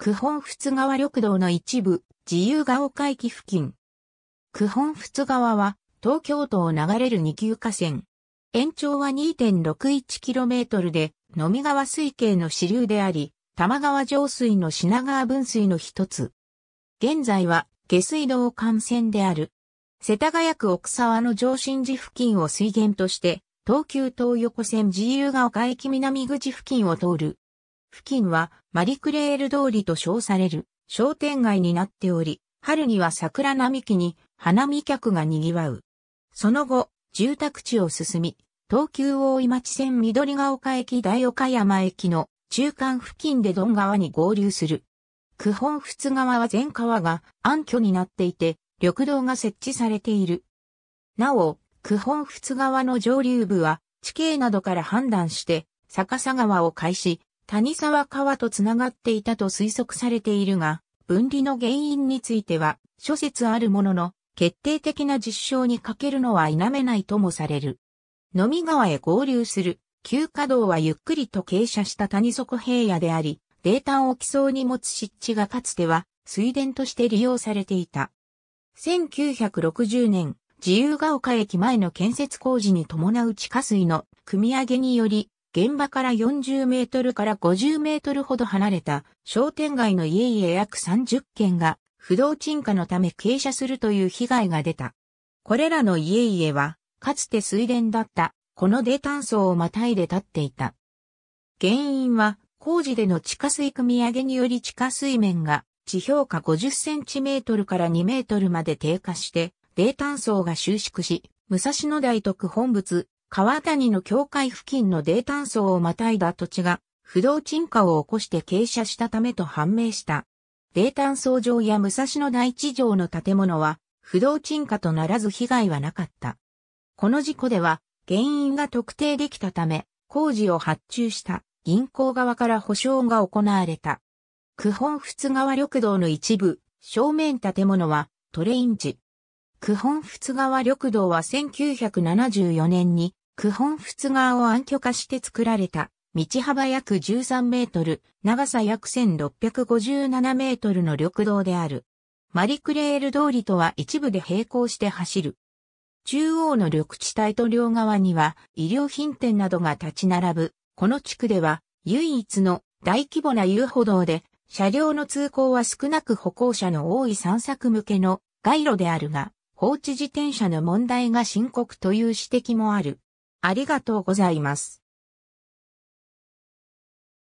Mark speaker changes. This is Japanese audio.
Speaker 1: 九本仏川緑道の一部、自由が丘駅付近。九本仏川は、東京都を流れる二級河川。延長は 2.61km で、飲み川水系の支流であり、玉川上水の品川分水の一つ。現在は、下水道幹線である。世田谷区奥沢の上新寺付近を水源として、東急東横線自由が丘駅南口付近を通る。付近はマリクレール通りと称される商店街になっており、春には桜並木に花見客が賑わう。その後、住宅地を進み、東急大井町線緑ヶ丘駅大岡山駅の中間付近でドン川に合流する。九本仏川は全川が暗渠になっていて、緑道が設置されている。なお、九本仏川の上流部は地形などから判断して、逆さ川を開始、谷沢川とつながっていたと推測されているが、分離の原因については諸説あるものの、決定的な実証に欠けるのは否めないともされる。野見川へ合流する、旧稼働はゆっくりと傾斜した谷底平野であり、ータを基礎に持つ湿地がかつては水田として利用されていた。1960年、自由が丘駅前の建設工事に伴う地下水の組み上げにより、現場から40メートルから50メートルほど離れた商店街の家々約30軒が不動沈下のため傾斜するという被害が出た。これらの家々は、かつて水田だった、この泥炭層をまたいで立っていた。原因は、工事での地下水組み上げにより地下水面が地表下50センチメートルから2メートルまで低下して、泥炭層が収縮し、武蔵野大徳本物、川谷の境界付近の泥炭層をまたいだ土地が不動沈下を起こして傾斜したためと判明した。泥炭層上や武蔵野第地上の建物は不動沈下とならず被害はなかった。この事故では原因が特定できたため工事を発注した銀行側から保証が行われた。九本仏川緑道の一部、正面建物はトレイン地。九本仏川緑道は1974年に九本仏側を暗渠化して作られた、道幅約13メートル、長さ約1657メートルの緑道である。マリクレール通りとは一部で並行して走る。中央の緑地帯と両側には医療品店などが立ち並ぶ。この地区では唯一の大規模な遊歩道で車両の通行は少なく歩行者の多い散策向けの街路であるが、放置自転車の問題が深刻という指摘もある。ありがとうございます。